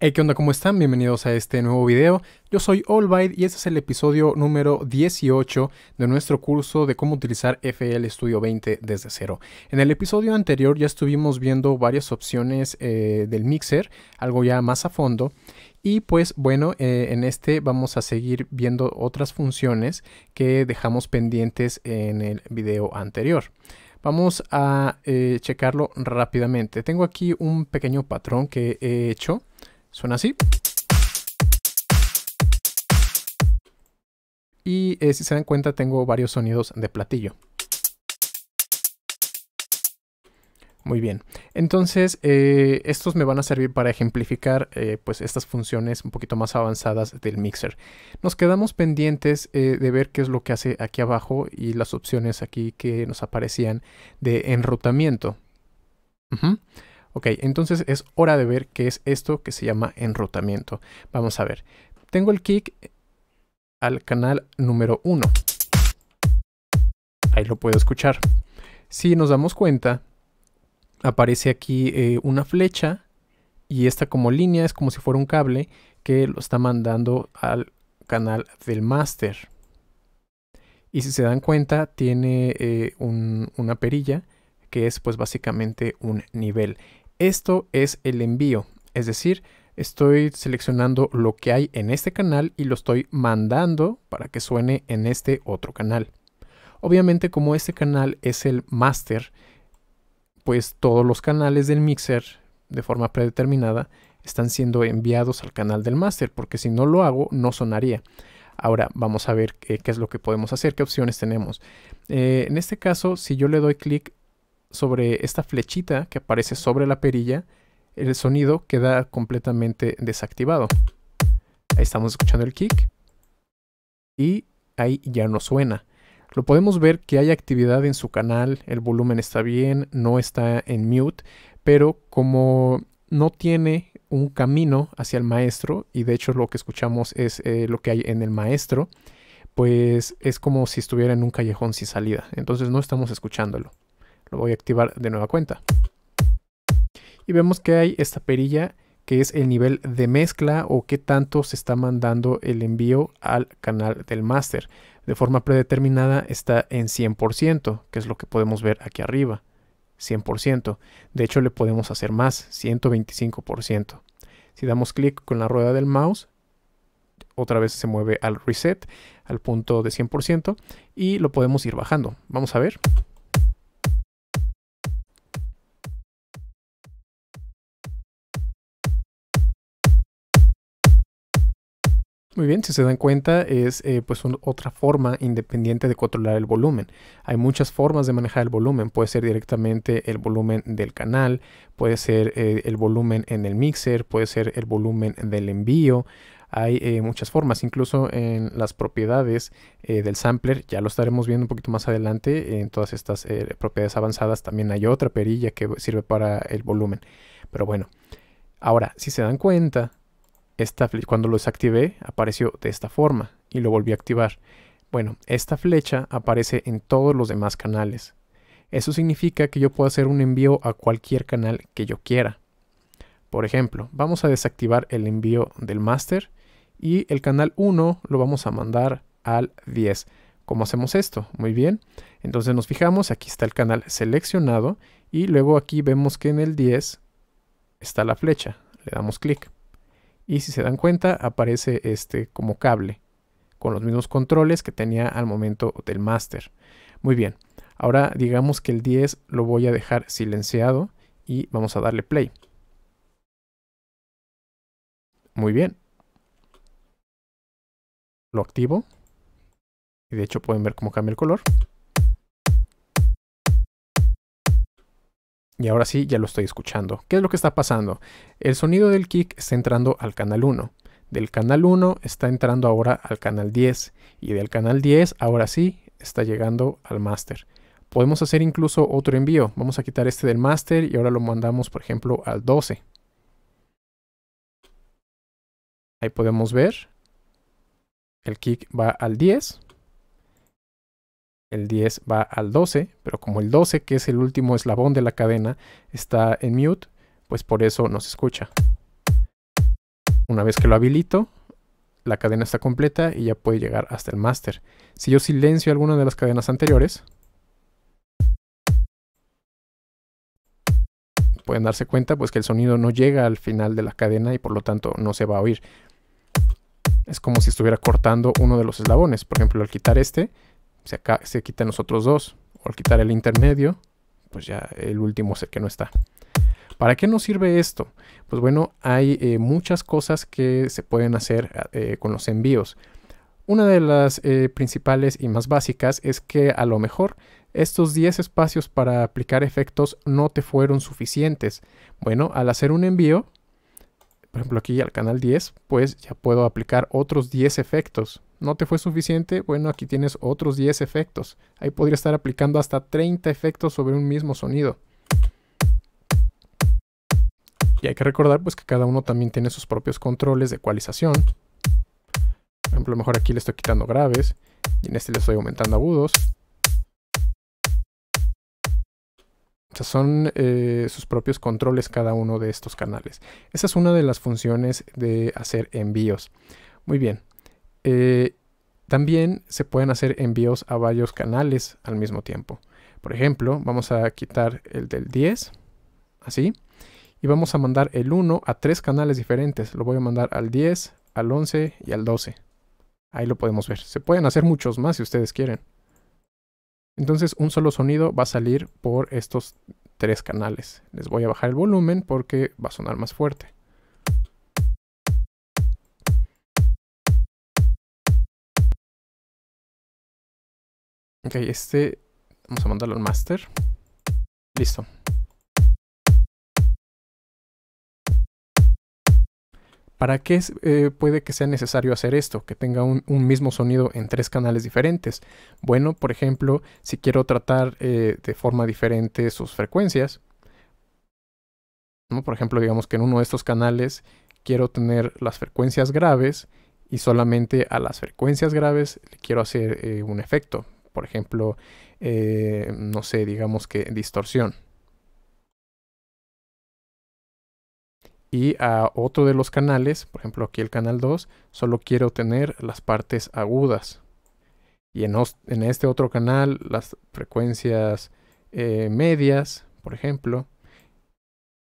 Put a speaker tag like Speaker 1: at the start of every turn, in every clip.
Speaker 1: Hey, ¿qué onda? ¿Cómo están? Bienvenidos a este nuevo video. Yo soy Allbyte y este es el episodio número 18 de nuestro curso de cómo utilizar FL Studio 20 desde cero. En el episodio anterior ya estuvimos viendo varias opciones eh, del mixer, algo ya más a fondo. Y pues bueno, eh, en este vamos a seguir viendo otras funciones que dejamos pendientes en el video anterior. Vamos a eh, checarlo rápidamente. Tengo aquí un pequeño patrón que he hecho Suena así. Y eh, si se dan cuenta tengo varios sonidos de platillo. Muy bien. Entonces, eh, estos me van a servir para ejemplificar eh, pues estas funciones un poquito más avanzadas del mixer. Nos quedamos pendientes de ver qué es lo que hace aquí abajo y las opciones aquí que nos aparecían de enrutamiento. Ok, entonces es hora de ver qué es esto que se llama enrotamiento. Vamos a ver. Tengo el kick al canal número 1. Ahí lo puedo escuchar. Si nos damos cuenta, aparece aquí eh, una flecha y esta como línea es como si fuera un cable que lo está mandando al canal del máster. Y si se dan cuenta, tiene eh, una perilla que es pues básicamente un nivel. Esto es el envío, es decir, estoy seleccionando lo que hay en este canal y lo estoy mandando para que suene en este otro canal. Obviamente como este canal es el master, pues todos los canales del mixer de forma predeterminada están siendo enviados al canal del master porque si no lo hago no sonaría. Ahora vamos a ver eh, qué, es lo que podemos hacer, qué opciones tenemos. Eh, en este caso, si yo le doy clic sobre esta flechita que aparece sobre la perilla, el sonido queda completamente desactivado. Ahí estamos escuchando el kick y ahí ya no suena. Lo podemos ver que hay actividad en su canal, el volumen está bien, no está en mute, pero como no tiene un camino hacia el maestro, y de hecho lo que escuchamos es eh, lo que hay en el maestro, pues es como si estuviera en un callejón sin salida, entonces no estamos escuchándolo voy a activar de nueva cuenta. Y vemos que hay esta perilla que es el nivel de mezcla o qué tanto se está mandando el envío al canal del máster. De forma predeterminada está en 100%, que es lo que podemos ver aquí arriba. 100%. De hecho, le podemos hacer más, 125%. Si damos clic con la rueda del mouse, otra vez se mueve al reset, al punto de 100%, y lo podemos ir bajando. Vamos a ver. Muy bien, si se dan cuenta es eh, pues otra forma independiente de controlar el volumen. Hay muchas formas de manejar el volumen. Puede ser directamente el volumen del canal, puede ser eh, el volumen en el mixer, puede ser el volumen del envío. Hay eh, muchas formas, incluso en las propiedades del sampler, ya lo estaremos viendo un poquito más adelante, en todas estas propiedades avanzadas también hay otra perilla que sirve para el volumen. Pero bueno, ahora, si se dan cuenta, cuando lo desactivé apareció de esta forma y lo volví a activar. Bueno, esta flecha aparece en todos los demás canales. Eso significa que yo puedo hacer un envío a cualquier canal que yo quiera. Por ejemplo, vamos a desactivar el envío del master y el canal 1 lo vamos a mandar al 10. ¿Cómo hacemos esto? Muy bien. Entonces nos fijamos, aquí está el canal seleccionado y luego aquí vemos que en el 10 está la flecha. Le damos clic. Y si se dan cuenta, aparece este como cable con los mismos controles que tenía al momento del master. Muy bien, ahora digamos que el 10 lo voy a dejar silenciado y vamos a darle play. Muy bien. Lo activo. Y de hecho pueden ver cómo cambia el color. Y ahora sí, ya lo estoy escuchando. ¿Qué es lo que está pasando? El sonido del kick está entrando al canal 1. Del canal 1 está entrando ahora al canal 10. Y del canal 10, ahora sí, está llegando al máster. Podemos hacer incluso otro envío. Vamos a quitar este del máster y ahora lo mandamos, por ejemplo, al 12. Ahí podemos ver. El kick va al 10 el 10 va al 12, pero como el 12, que es el último eslabón de la cadena, está en mute, pues por eso no se escucha. Una vez que lo habilito, la cadena está completa y ya puede llegar hasta el master. Si yo silencio alguna de las cadenas anteriores, pueden darse cuenta pues que el sonido no llega al final de la cadena y por lo tanto no se va a oír. Es como si estuviera cortando uno de los eslabones. Por ejemplo, al quitar este, si acá, se quitan los otros dos. O al quitar el intermedio, pues ya el último es el que no está. ¿Para qué nos sirve esto? Pues bueno, hay eh, muchas cosas que se pueden hacer ah, eh, con los envíos. Una de las eh, principales y más básicas es que a lo mejor estos 10 espacios para aplicar efectos no te fueron suficientes. Bueno, al hacer un envío, por ejemplo aquí al canal 10, pues ya puedo aplicar otros 10 efectos no te fue suficiente, bueno, aquí tienes otros 10 efectos. Ahí podría estar aplicando hasta 30 efectos sobre un mismo sonido. Y hay que recordar pues que cada uno también tiene sus propios controles de ecualización. Por ejemplo, lo mejor aquí le estoy quitando graves y en este le estoy aumentando agudos. O sea, son eh, sus propios controles cada uno de estos canales. Esa es una de las funciones de hacer envíos. Muy bien, eh, también se pueden hacer envíos a varios canales al mismo tiempo. Por ejemplo, vamos a quitar el del 10, así, y vamos a mandar el 1 a tres canales diferentes. Lo voy a mandar al 10, al 11 y al 12. Ahí lo podemos ver. Se pueden hacer muchos más si ustedes quieren. Entonces un solo sonido va a salir por estos tres canales. Les voy a bajar el volumen porque va a sonar más fuerte. Ok, este vamos a mandarlo al master. Listo. ¿Para qué eh, puede que sea necesario hacer esto? Que tenga un, mismo sonido en tres canales diferentes. Bueno, por ejemplo, si quiero tratar eh, de forma diferente sus frecuencias. Por ejemplo, digamos que en uno de estos canales quiero tener las frecuencias graves y solamente a las frecuencias graves le quiero hacer eh, un efecto por ejemplo, eh, no sé, digamos que distorsión. Y a otro de los canales, por ejemplo aquí el canal 2, solo quiero tener las partes agudas. Y en, este otro canal las frecuencias eh, medias, por ejemplo,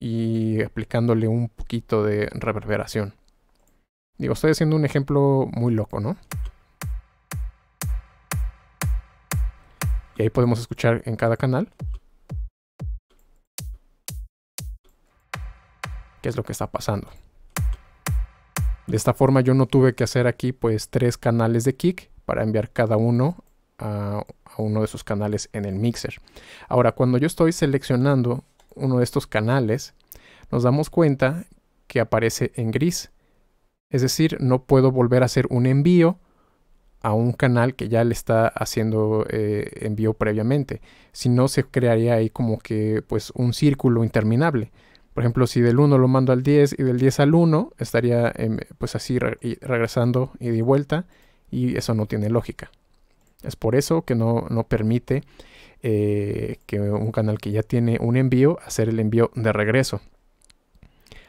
Speaker 1: y aplicándole un poquito de reverberación. Digo, estoy haciendo un ejemplo muy loco, ¿no? y ahí podemos escuchar en cada canal qué es lo que está pasando. De esta forma yo no tuve que hacer aquí pues tres canales de kick para enviar cada uno a, a uno de sus canales en el mixer. Ahora cuando yo estoy seleccionando uno de estos canales nos damos cuenta que aparece en gris. Es decir, no puedo volver a hacer un envío a un canal que ya le está haciendo eh, envío previamente. Si no, se crearía ahí como que pues un círculo interminable. Por ejemplo, si del 1 lo mando al 10 y del 10 al 1, estaría em, pues así regresando y de vuelta y eso no tiene lógica. Es por eso que no, permite eh, que un canal que ya tiene un envío hacer el envío de regreso.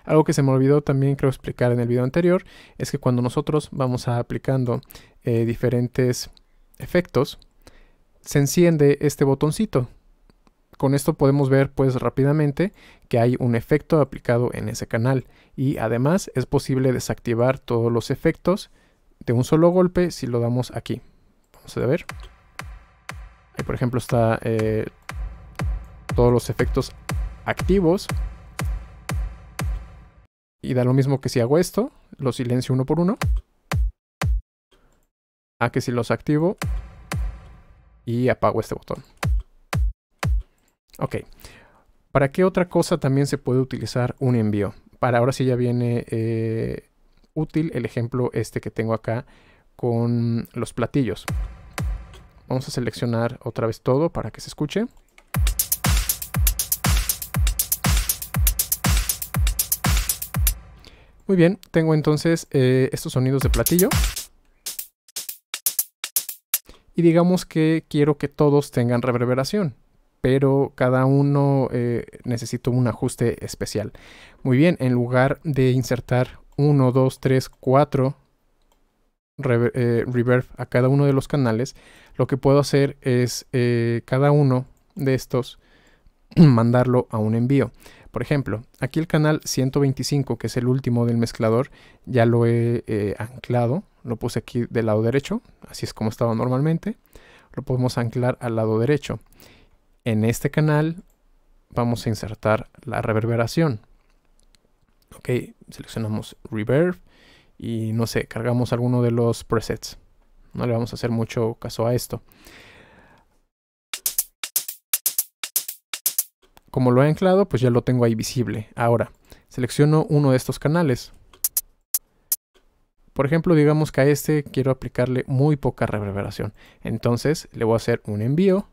Speaker 1: Algo que se me olvidó también creo explicar en el video anterior es que cuando nosotros vamos aplicando eh, diferentes efectos, se enciende este botoncito. Con esto podemos ver pues rápidamente que hay un efecto aplicado en ese canal y además es posible desactivar todos los efectos de un solo golpe si lo damos aquí. Vamos a ver. Ahí por ejemplo está eh, todos los efectos activos y da lo mismo que si hago esto, lo silencio uno por uno. A que si los activo y apago este botón. Ok. ¿Para qué otra cosa también se puede utilizar un envío? Para ahora sí ya viene eh, útil el ejemplo este que tengo acá con los platillos. Vamos a seleccionar otra vez todo para que se escuche. Muy bien, tengo entonces eh, estos sonidos de platillo. Y digamos que quiero que todos tengan reverberación, pero cada uno eh, necesito un ajuste especial. Muy bien, en lugar de insertar 1, 2, 3, 4 reverb a cada uno de los canales, lo que puedo hacer es eh, cada uno de estos mandarlo a un envío. Por ejemplo, aquí el canal 125, que es el último del mezclador, ya lo he eh, anclado. Lo puse aquí del lado derecho, así es como estaba normalmente. Lo podemos anclar al lado derecho. En este canal vamos a insertar la reverberación. Ok, seleccionamos reverb y no sé, cargamos alguno de los presets. No le vamos a hacer mucho caso a esto. Como lo he anclado, pues ya lo tengo ahí visible. Ahora, selecciono uno de estos canales. Por ejemplo, digamos que a este quiero aplicarle muy poca reverberación. Entonces le voy a hacer un envío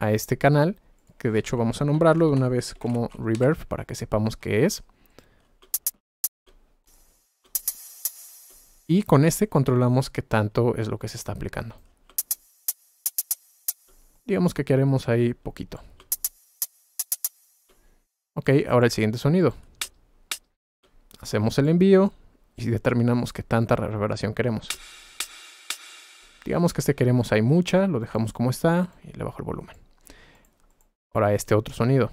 Speaker 1: a este canal, que de hecho vamos a nombrarlo de una vez como reverb para que sepamos qué es. Y con este controlamos qué tanto es lo que se está aplicando. Digamos que queremos ahí poquito. Ok, ahora el siguiente sonido. Hacemos el envío y determinamos qué tanta reverberación queremos. Digamos que este queremos hay mucha, lo dejamos como está y le bajo el volumen. Ahora este otro sonido.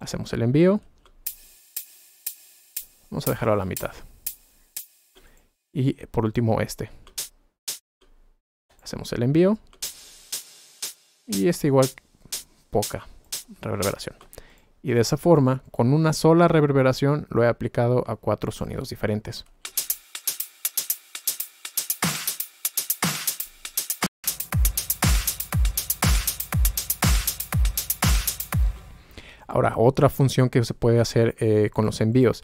Speaker 1: Hacemos el envío. Vamos a dejarlo a la mitad. Y por último este. Hacemos el envío. Y este igual poca reverberación y de esa forma, con una sola reverberación lo he aplicado a cuatro sonidos diferentes. Ahora, otra función que se puede hacer eh, con los envíos.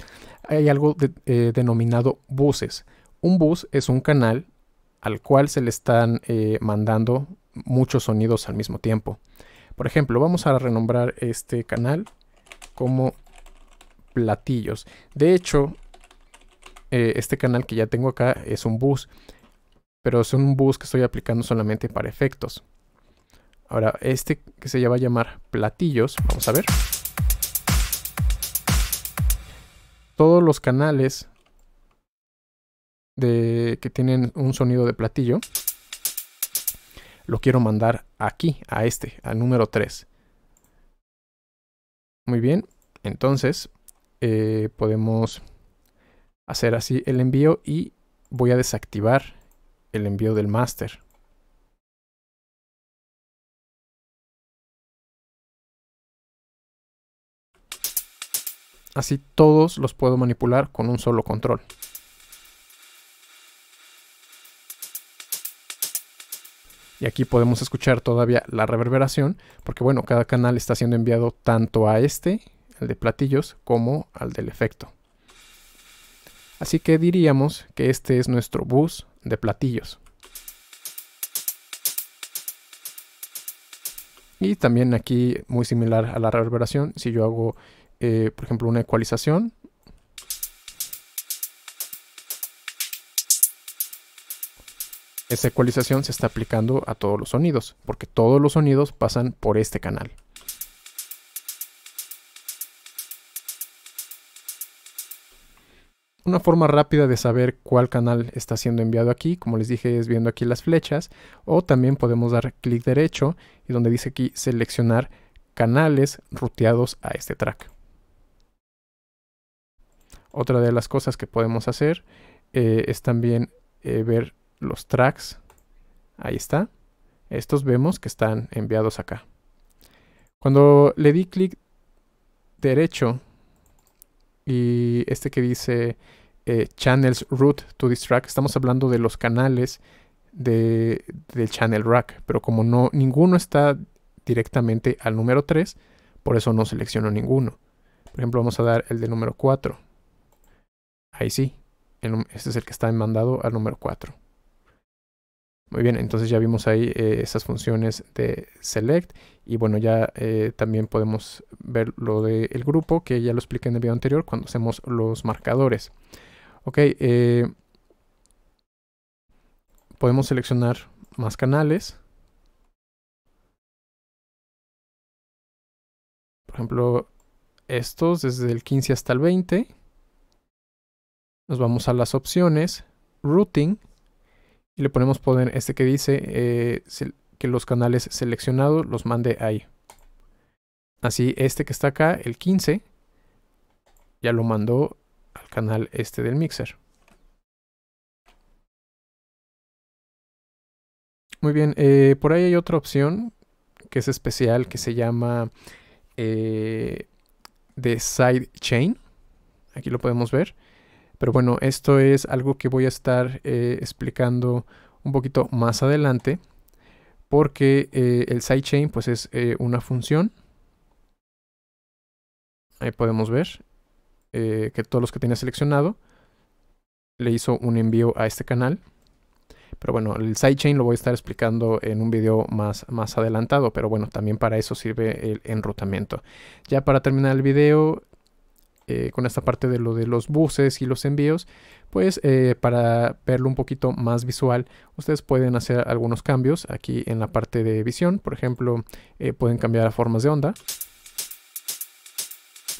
Speaker 1: Hay algo eh, denominado buses. Un bus es un canal al cual se le están eh, mandando muchos sonidos al mismo tiempo. Por ejemplo, vamos a renombrar este canal como platillos. De hecho, eh, este canal que ya tengo acá es un bus, pero es un bus que estoy aplicando solamente para efectos. Ahora, este que se va a llamar platillos, vamos a ver. Todos los canales de, que tienen un sonido de platillo, lo quiero mandar aquí, a este, al número 3. Muy bien, entonces eh, podemos hacer así el envío y voy a desactivar el envío del master. Así todos los puedo manipular con un solo control. Y aquí podemos escuchar todavía la reverberación, porque bueno, cada canal está siendo enviado tanto a este, el de platillos, como al del efecto. Así que diríamos que este es nuestro bus de platillos. Y también aquí muy similar a la reverberación, si yo hago, eh, por ejemplo, una ecualización, Esta ecualización se está aplicando a todos los sonidos, porque todos los sonidos pasan por este canal. Una forma rápida de saber cuál canal está siendo enviado aquí, como les dije, es viendo aquí las flechas, o también podemos dar clic derecho y donde dice aquí seleccionar canales ruteados a este track. Otra de las cosas que podemos hacer eh, es también eh, ver los tracks. Ahí está. Estos vemos que están enviados acá. Cuando le di clic derecho y este que dice eh, Channels Root to this track, estamos hablando de los canales de, del channel rack, pero como no ninguno está directamente al número 3, por eso no selecciono ninguno. Por ejemplo, vamos a dar el de número 4. Ahí sí, este es el que está mandado al número 4. Muy bien, entonces ya vimos ahí eh, esas funciones de select y bueno, ya eh, también podemos ver lo del grupo que ya lo expliqué en el video anterior cuando hacemos los marcadores. Ok, eh, podemos seleccionar más canales. Por ejemplo, estos desde el 15 hasta el 20. Nos vamos a las opciones, routing le ponemos poder este que dice eh, que los canales seleccionados los mande ahí. Así este que está acá, el 15, ya lo mandó al canal este del mixer. Muy bien, eh, por ahí hay otra opción que es especial que se llama eh, de Chain. Aquí lo podemos ver. Pero bueno, esto es algo que voy a estar eh, explicando un poquito más adelante. Porque eh, el sidechain pues es eh, una función. Ahí podemos ver que todos los que tiene seleccionado le hizo un envío a este canal. Pero bueno, el sidechain lo voy a estar explicando en un video más, más adelantado, pero bueno, también para eso sirve el enrutamiento. Ya para terminar el video, eh, con esta parte de lo de los buses y los envíos, pues eh, para verlo un poquito más visual, ustedes pueden hacer algunos cambios aquí en la parte de visión. Por ejemplo, eh, pueden cambiar a formas de onda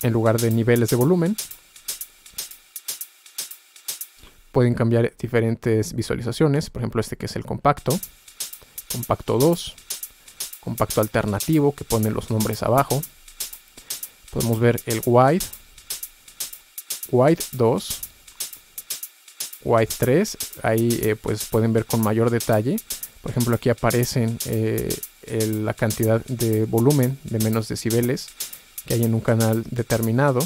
Speaker 1: en lugar de niveles de volumen. Pueden cambiar diferentes visualizaciones, por ejemplo este que es el compacto, compacto 2, compacto alternativo que pone los nombres abajo. Podemos ver el wide, White 2, White 3. Ahí eh, pues pueden ver con mayor detalle. Por ejemplo, aquí aparecen eh, la cantidad de volumen de menos decibeles que hay en un canal determinado.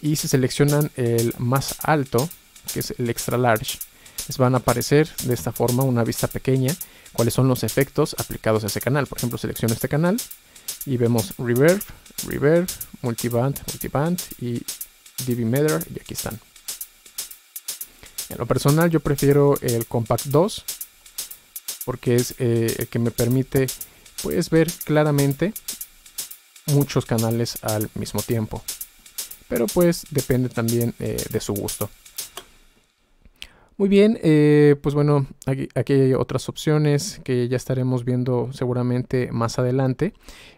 Speaker 1: Y se seleccionan el más alto, que es el extra large, les van a aparecer de esta forma una vista pequeña cuáles son los efectos aplicados a ese canal. Por ejemplo, selecciono este canal y vemos reverb, reverb, multiband, multiband y DB y aquí están. En lo personal yo prefiero el Compact 2 porque es el eh, que me permite pues ver claramente muchos canales al mismo tiempo. Pero pues depende también eh, de su gusto. Muy bien, eh, pues bueno, aquí, hay otras opciones que ya estaremos viendo seguramente más adelante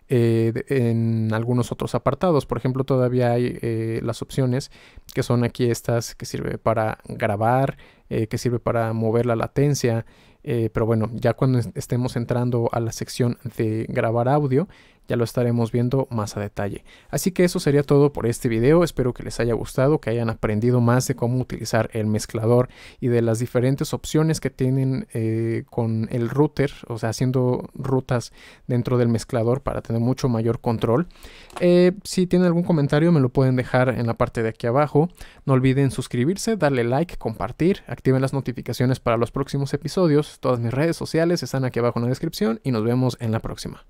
Speaker 1: eh, en algunos otros apartados. Por ejemplo, todavía hay eh, las opciones que son aquí estas que sirve para grabar, que sirve para mover la latencia. pero bueno, ya cuando estemos entrando a la sección de grabar audio, ya lo estaremos viendo más a detalle. Así que eso sería todo por este video, espero que les haya gustado, que hayan aprendido más de cómo utilizar el mezclador y de las diferentes opciones que tienen eh, con el router, o sea, haciendo rutas dentro del mezclador para tener mucho mayor control. Eh, si tienen algún comentario me lo pueden dejar en la parte de aquí abajo. No olviden suscribirse, darle like, compartir, activen las notificaciones para los próximos episodios. Todas mis redes sociales están aquí abajo en la descripción y nos vemos en la próxima.